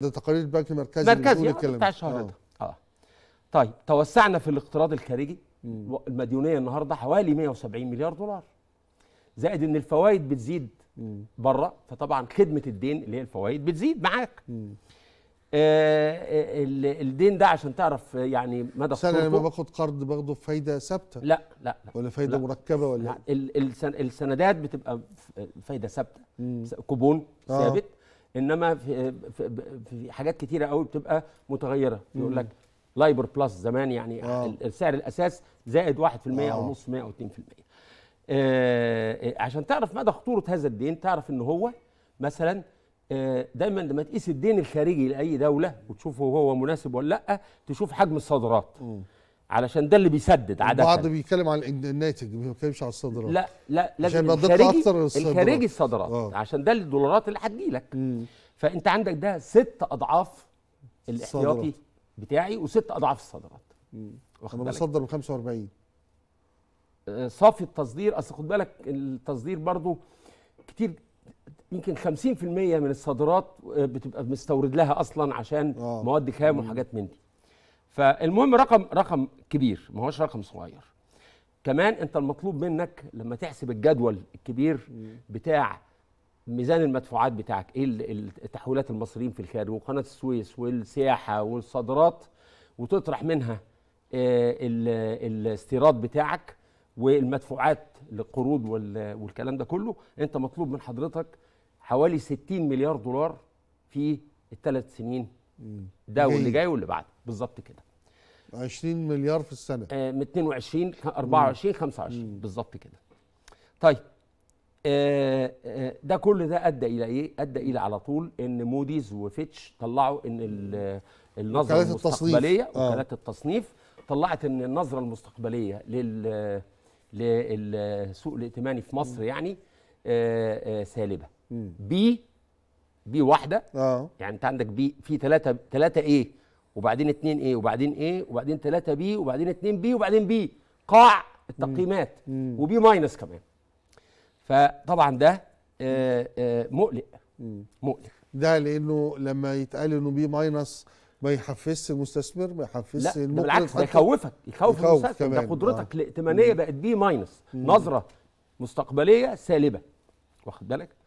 ده تقارير البنك المركزي مركزي آه، بتاع الشهر آه. ده اه طيب توسعنا في الاقتراض الخارجي المديونيه النهارده حوالي 170 مليار دولار زائد ان الفوائد بتزيد بره فطبعا خدمه الدين اللي هي الفوائد بتزيد معاك آه, آه، الدين ده عشان تعرف يعني مدى خطورته انا لما باخد قرض باخده بفايده ثابته لا, لا لا ولا فايده لا مركبه ولا لا إيه؟ السندات بتبقى فايده ثابته كوبون ثابت انما في, في حاجات كتيره قوي بتبقى متغيره يقول لك لايبر بلس زمان يعني آه. السعر الاساس زائد 1% آه. او نص 100 او 2% آه عشان تعرف مدى خطوره هذا الدين تعرف ان هو مثلا آه، دايما لما تقيس الدين الخارجي لاي دوله وتشوفه هو مناسب ولا لا تشوف حجم الصادرات م. علشان ده اللي بيسدد عاده بعض بيتكلم عن الناتج ما بيتكلمش على الصادرات لا لا لازم الخارجي الخارجي الصادرات آه. عشان ده الدولارات اللي هتجيلك فانت عندك ده ست اضعاف الاحتياطي بتاعي وست اضعاف الصادرات انا بصدر ب 45 آه، صافي التصدير اصل خد بالك التصدير برضو كتير يمكن 50% من الصادرات آه، بتبقى مستورد لها اصلا عشان آه. مواد خام وحاجات من دي فالمهم رقم رقم كبير ما هوش رقم صغير كمان انت المطلوب منك لما تحسب الجدول الكبير بتاع ميزان المدفوعات بتاعك ايه التحويلات المصريين في الخارج وقناه السويس والسياحه والصادرات وتطرح منها آه، الاستيراد بتاعك والمدفوعات للقروض والكلام ده كله انت مطلوب من حضرتك حوالي 60 مليار دولار في الثلاث سنين ده واللي جاي واللي بعده بالظبط كده 20 مليار في السنه آه من 22 24 25 بالظبط كده طيب آه، آه، ده كل ده ادى الى ايه ادى الى على طول ان موديز وفيتش طلعوا ان النظره المستقبليه آه. وكالات التصنيف طلعت ان النظره المستقبليه لل للسوق الائتماني في مصر يعني آآ آآ سالبه بي بي واحده اه يعني انت عندك بي في ثلاثه ثلاثه ايه وبعدين 2 ايه وبعدين ايه وبعدين 3 بي وبعدين 2 بي وبعدين بي قاع التقييمات وبي ماينس كمان فطبعا ده آه، آه، مقلق مقلق ده لانه لما يتقال انه بي ماينس ما يحفزش المستثمر ما يحفزش لا ده بالعكس ده يخوفك يخوف, يخوف المستثمر ده قدرتك آه. الائتمانيه بقت بي ماينس نظره مستقبليه سالبه واخد بالك